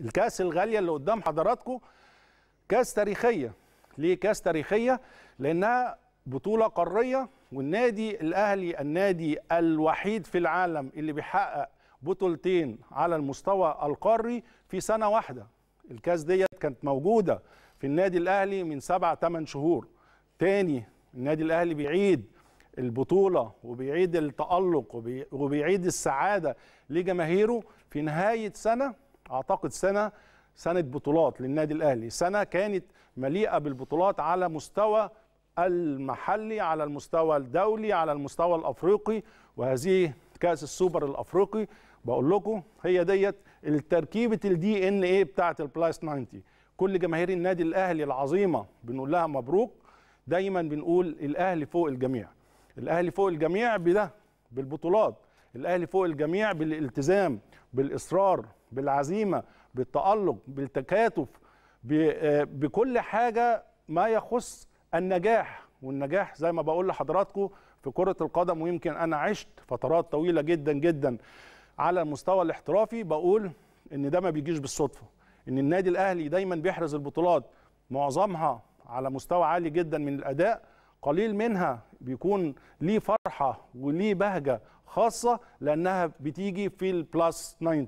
الكاس الغاليه اللي قدام حضراتكم كاس تاريخيه ليه كاس تاريخيه لانها بطوله قاريه والنادي الاهلي النادي الوحيد في العالم اللي بيحقق بطولتين على المستوى القاري في سنه واحده الكاس ديت كانت موجوده في النادي الاهلي من سبع ثمان شهور تاني النادي الاهلي بيعيد البطوله وبيعيد التالق وبيعيد السعاده لجماهيره في نهايه سنه اعتقد سنه سنه بطولات للنادي الاهلي سنه كانت مليئه بالبطولات على مستوى المحلي على المستوى الدولي على المستوى الافريقي وهذه كاس السوبر الافريقي بقول لكم هي ديت التركيبه الدي ان ايه بتاعه البلاس 90 كل جماهير النادي الاهلي العظيمه بنقول لها مبروك دايما بنقول الاهلي فوق الجميع الاهلي فوق الجميع بده بالبطولات الاهلي فوق الجميع بالالتزام بالاصرار بالعزيمه بالتالق بالتكاتف آه، بكل حاجه ما يخص النجاح والنجاح زي ما بقول لحضراتكم في كره القدم ويمكن انا عشت فترات طويله جدا جدا على المستوى الاحترافي بقول ان ده ما بيجيش بالصدفه ان النادي الاهلي دايما بيحرز البطولات معظمها على مستوى عالي جدا من الاداء قليل منها بيكون ليه فرحه وليه بهجه خاصه لانها بتيجي في البلس 90